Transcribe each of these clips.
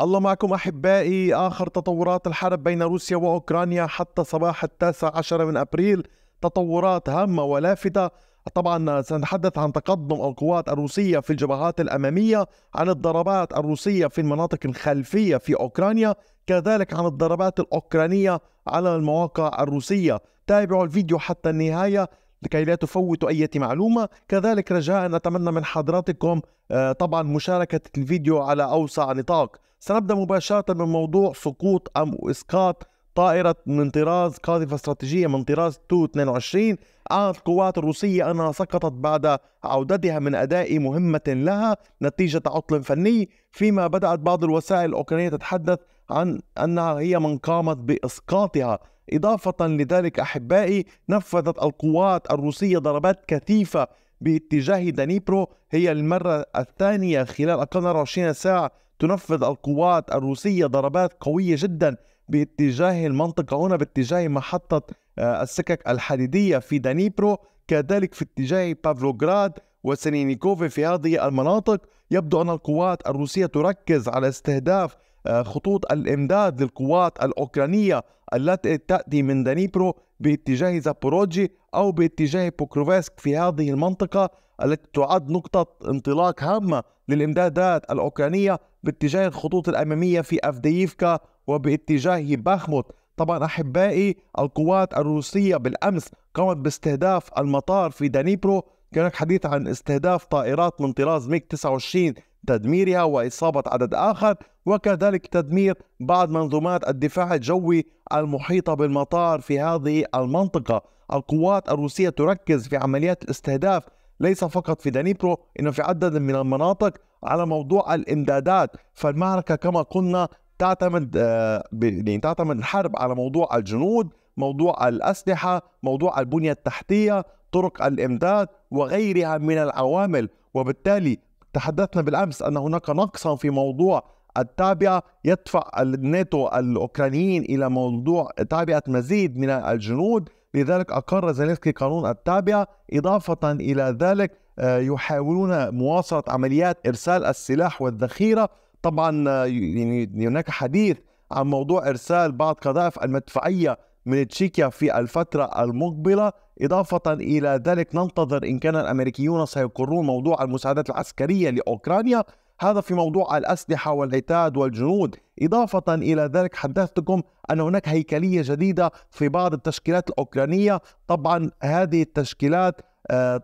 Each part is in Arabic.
الله معكم أحبائي آخر تطورات الحرب بين روسيا وأوكرانيا حتى صباح التاسع عشر من أبريل تطورات هامة ولافتة طبعا سنتحدث عن تقدم القوات الروسية في الجبهات الأمامية عن الضربات الروسية في المناطق الخلفية في أوكرانيا كذلك عن الضربات الأوكرانية على المواقع الروسية تابعوا الفيديو حتى النهاية لكي لا تفوتوا أي معلومة كذلك رجاء أتمنى من حضراتكم آه، طبعا مشاركة الفيديو على أوسع نطاق سنبدأ مباشرة من موضوع سقوط أم إسقاط طائرة من طراز قاذفة استراتيجية من طراز تو 22 أعلنت القوات الروسية أنها سقطت بعد عودتها من أداء مهمة لها نتيجة عطل فني فيما بدأت بعض الوسائل الأوكرانية تتحدث عن أنها هي من قامت بإسقاطها إضافة لذلك أحبائي نفذت القوات الروسية ضربات كثيفة باتجاه دانيبرو هي المرة الثانية خلال أقل 24 ساعة تنفذ القوات الروسية ضربات قوية جدا باتجاه المنطقة هنا باتجاه محطة آه، السكك الحديدية في دانيبرو كذلك في اتجاه بافلوغراد وسنينيكوفي في هذه المناطق يبدو أن القوات الروسية تركز على استهداف آه، خطوط الإمداد للقوات الأوكرانية التي تأتي من دانيبرو باتجاه زابوروجي أو باتجاه بوكروفسك في هذه المنطقة التي تعد نقطة انطلاق هامة للإمدادات الأوكرانية باتجاه الخطوط الأمامية في أفديفكا وباتجاه باخموت طبعا أحبائي القوات الروسية بالأمس قامت باستهداف المطار في دانيبرو كان حديث عن استهداف طائرات من طراز ميك 29 تدميرها وإصابة عدد آخر وكذلك تدمير بعض منظومات الدفاع الجوي المحيطة بالمطار في هذه المنطقة القوات الروسية تركز في عمليات الاستهداف ليس فقط في دانيبرو إنه في عدد من المناطق على موضوع الامدادات فالمعركه كما قلنا تعتمد آه، يعني تعتمد الحرب على موضوع الجنود موضوع الاسلحه موضوع البنيه التحتيه طرق الامداد وغيرها من العوامل وبالتالي تحدثنا بالامس ان هناك نقصا في موضوع التابعه يدفع الناتو الاوكرانيين الى موضوع تابعه مزيد من الجنود لذلك اقر زيلينسكي قانون التابعه اضافه الى ذلك آه، يحاولون مواصلة عمليات إرسال السلاح والذخيرة طبعا آه، يعني هناك حديث عن موضوع إرسال بعض قذائف المدفعية من تشيكيا في الفترة المقبلة إضافة إلى ذلك ننتظر إن كان الأمريكيون سيقرون موضوع المساعدات العسكرية لأوكرانيا هذا في موضوع الأسلحة والعتاد والجنود إضافة إلى ذلك حدثتكم أن هناك هيكلية جديدة في بعض التشكيلات الأوكرانية طبعا هذه التشكيلات آه،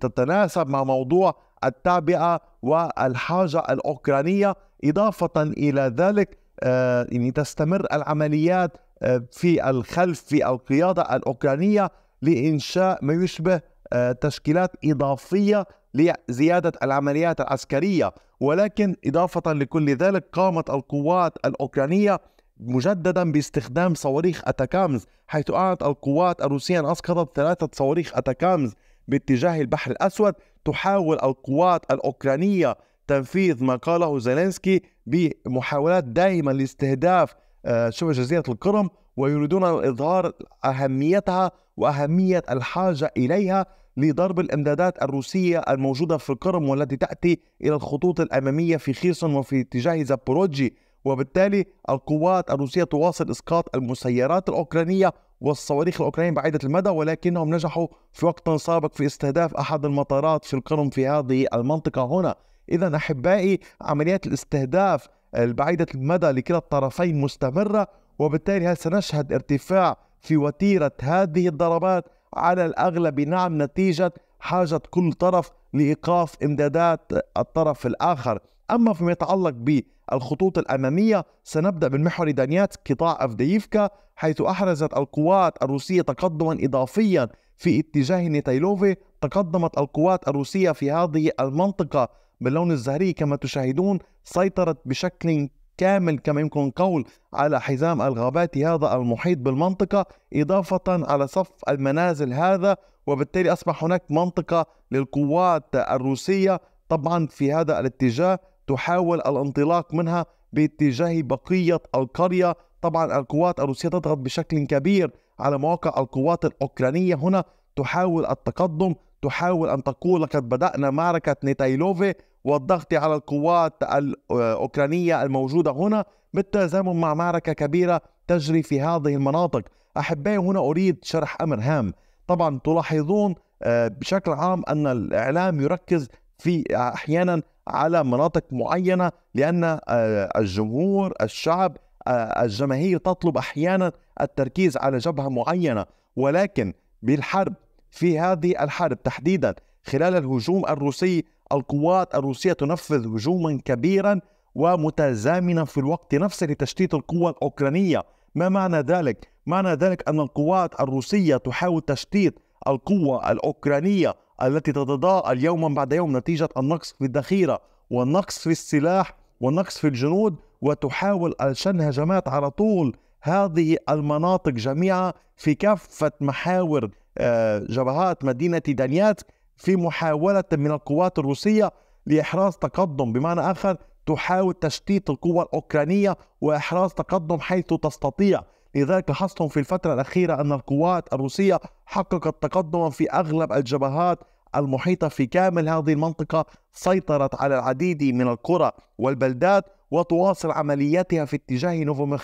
تتناسب مع موضوع التعبئة والحاجة الأوكرانية إضافة إلى ذلك آه، يعني تستمر العمليات آه، في الخلف في القيادة الأوكرانية لإنشاء ما يشبه آه، تشكيلات إضافية لزيادة العمليات العسكرية ولكن إضافة لكل ذلك قامت القوات الأوكرانية مجددا باستخدام صواريخ أتاكامز حيث أعلنت القوات الروسية أن أسقطت ثلاثة صواريخ أتاكامز باتجاه البحر الأسود تحاول القوات الأوكرانية تنفيذ ما قاله زيلينسكي بمحاولات دائمة لاستهداف آه، شبه جزيرة القرم ويريدون إظهار أهميتها وأهمية الحاجة إليها لضرب الإمدادات الروسية الموجودة في القرم والتي تأتي إلى الخطوط الأمامية في خيرسون وفي اتجاه زابوروجي وبالتالي القوات الروسية تواصل إسقاط المسيرات الأوكرانية والصواريخ الأوكرانية بعيدة المدى ولكنهم نجحوا في وقت سابق في استهداف أحد المطارات في القرم في هذه المنطقة هنا إذا أحبائي عمليات الاستهداف البعيدة المدى لكلا الطرفين مستمرة وبالتالي هل سنشهد ارتفاع في وتيرة هذه الضربات على الأغلب نعم نتيجة حاجة كل طرف لإيقاف امدادات الطرف الآخر أما فيما يتعلق ب الخطوط الأمامية سنبدأ من محور قطاع أفدييفكا حيث أحرزت القوات الروسية تقدما إضافيا في اتجاه نيتايلوفي تقدمت القوات الروسية في هذه المنطقة باللون الزهري كما تشاهدون سيطرت بشكل كامل كما يمكن القول على حزام الغابات هذا المحيط بالمنطقة إضافة على صف المنازل هذا وبالتالي أصبح هناك منطقة للقوات الروسية طبعا في هذا الاتجاه تحاول الانطلاق منها باتجاه بقية القرية طبعا القوات الروسية تضغط بشكل كبير على مواقع القوات الأوكرانية هنا تحاول التقدم تحاول أن تقول لقد بدأنا معركة نيتايلوفي والضغط على القوات الأوكرانية الموجودة هنا بالتزامن مع معركة كبيرة تجري في هذه المناطق أحبائي هنا أريد شرح أمر هام طبعا تلاحظون آه، بشكل عام أن الإعلام يركز في احيانا على مناطق معينه لان آه، الجمهور الشعب آه، الجماهير تطلب احيانا التركيز على جبهه معينه ولكن بالحرب في هذه الحرب تحديدا خلال الهجوم الروسي القوات الروسيه تنفذ هجوما كبيرا ومتزامنا في الوقت نفسه لتشتيت القوى الاوكرانيه ما معنى ذلك معنى ذلك ان القوات الروسيه تحاول تشتيت القوة الأوكرانية التي تتضاءل يوما بعد يوم نتيجة النقص في الذخيرة والنقص في السلاح والنقص في الجنود وتحاول الشن هجمات على طول هذه المناطق جميعها في كافة محاور آه، جبهات مدينة دانيات في محاولة من القوات الروسية لإحراز تقدم بمعنى آخر تحاول تشتيت القوى الأوكرانية وإحراز تقدم حيث تستطيع لذلك لاحظتم في الفترة الأخيرة أن القوات الروسية حققت تقدما في أغلب الجبهات المحيطة في كامل هذه المنطقة سيطرت على العديد من القرى والبلدات وتواصل عملياتها في اتجاه نوفو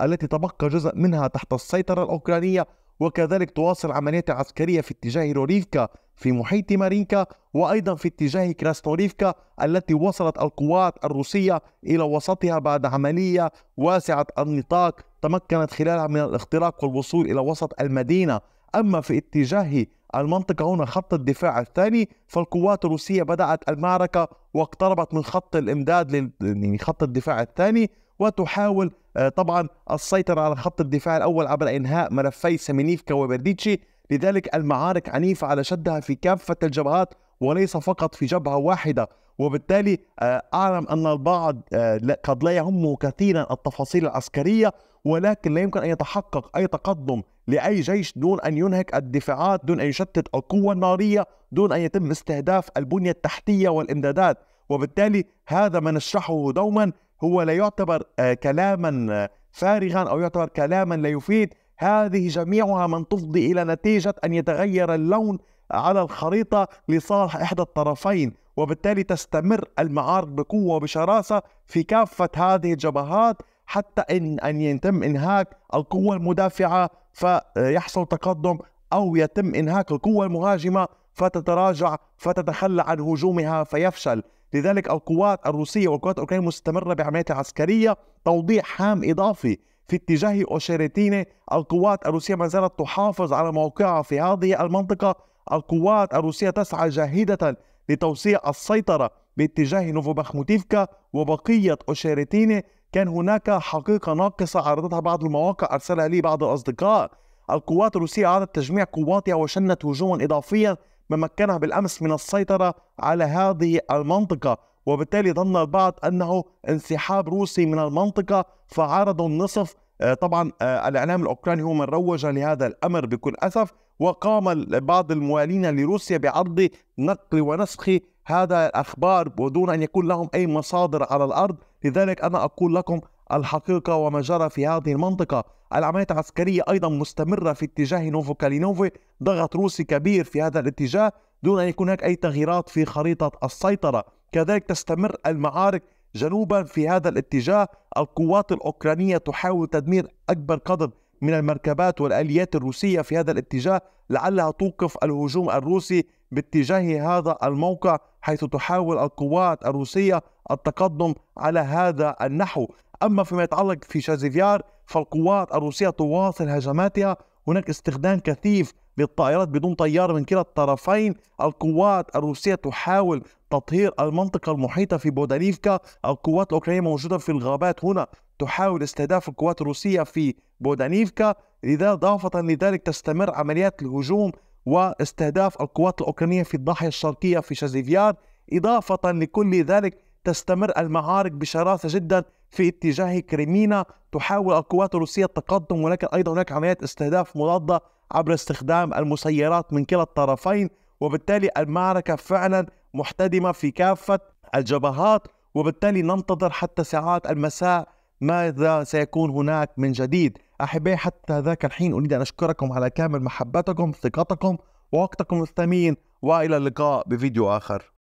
التي تبقى جزء منها تحت السيطرة الأوكرانية وكذلك تواصل عمليات عسكرية في اتجاه روريفكا في محيط مارينكا وأيضا في اتجاه كراستوريفكا التي وصلت القوات الروسية إلى وسطها بعد عملية واسعة النطاق تمكنت خلالها من الاختراق والوصول إلى وسط المدينة أما في اتجاه المنطقة هنا خط الدفاع الثاني فالقوات الروسية بدأت المعركة واقتربت من خط الإمداد لخط يعني الدفاع الثاني وتحاول آه، طبعا السيطرة على خط الدفاع الأول عبر إنهاء ملفي سمينيفكا وبرديتشي لذلك المعارك عنيفة على شدها في كافة الجبهات وليس فقط في جبهة واحدة وبالتالي آه، أعلم أن البعض آه، قد لا يهمه كثيرا التفاصيل العسكرية ولكن لا يمكن أن يتحقق أي تقدم لأي جيش دون أن ينهك الدفاعات دون أن يشتت القوة النارية دون أن يتم استهداف البنية التحتية والإمدادات وبالتالي هذا ما نشرحه دوما هو لا يعتبر آه، كلاما آه، فارغا او يعتبر كلاما لا يفيد هذه جميعها من تفضي الى نتيجه ان يتغير اللون على الخريطه لصالح احدى الطرفين وبالتالي تستمر المعارك بقوه وبشراسه في كافه هذه الجبهات حتى ان ان يتم انهاك القوه المدافعه فيحصل تقدم او يتم انهاك القوه المهاجمه فتتراجع فتتخلى عن هجومها فيفشل لذلك القوات الروسية والقوات الأوكرانية مستمرة بعملياتها العسكرية توضيح هام إضافي في اتجاه اوشيريتيني القوات الروسية ما زالت تحافظ على موقعها في هذه المنطقة القوات الروسية تسعى جاهدة لتوسيع السيطرة باتجاه نوفوباخموتيفكا وبقية اوشيريتيني كان هناك حقيقة ناقصة عرضتها بعض المواقع أرسلها لي بعض الأصدقاء القوات الروسية أعادت تجميع قواتها وشنت هجوما إضافيا ممكنها بالأمس من السيطرة على هذه المنطقة وبالتالي ظن البعض أنه انسحاب روسي من المنطقة فعارضوا النصف آه، طبعا آه، الإعلام الأوكراني هو من روج لهذا الأمر بكل أسف وقام بعض الموالين لروسيا بعرض نقل ونسخ هذا الأخبار ودون أن يكون لهم أي مصادر على الأرض لذلك أنا أقول لكم الحقيقة وما جرى في هذه المنطقة العمليات العسكرية أيضا مستمرة في اتجاه نوفو كالينوفي ضغط روسي كبير في هذا الاتجاه دون أن يكون هناك أي تغييرات في خريطة السيطرة كذلك تستمر المعارك جنوبا في هذا الاتجاه القوات الأوكرانية تحاول تدمير أكبر قدر من المركبات والآليات الروسية في هذا الاتجاه لعلها توقف الهجوم الروسي باتجاه هذا الموقع حيث تحاول القوات الروسية التقدم على هذا النحو أما فيما يتعلق في شازيفيار فالقوات الروسية تواصل هجماتها هناك استخدام كثيف للطائرات بدون طيار من كلا الطرفين القوات الروسية تحاول تطهير المنطقة المحيطة في بودانيفكا القوات الأوكرانية موجودة في الغابات هنا تحاول استهداف القوات الروسية في بودانيفكا لذا إضافة لذلك تستمر عمليات الهجوم واستهداف القوات الأوكرانية في الضاحية الشرقية في شازيفيار إضافة لكل ذلك تستمر المعارك بشراسة جدا في اتجاه كريمينا تحاول القوات الروسية التقدم ولكن أيضا هناك عمليات استهداف مضادة عبر استخدام المسيرات من كلا الطرفين وبالتالي المعركة فعلا محتدمة في كافة الجبهات وبالتالي ننتظر حتى ساعات المساء ماذا سيكون هناك من جديد أحبائي حتى ذاك الحين أريد أن أشكركم على كامل محبتكم ثقتكم ووقتكم الثمين وإلى اللقاء بفيديو آخر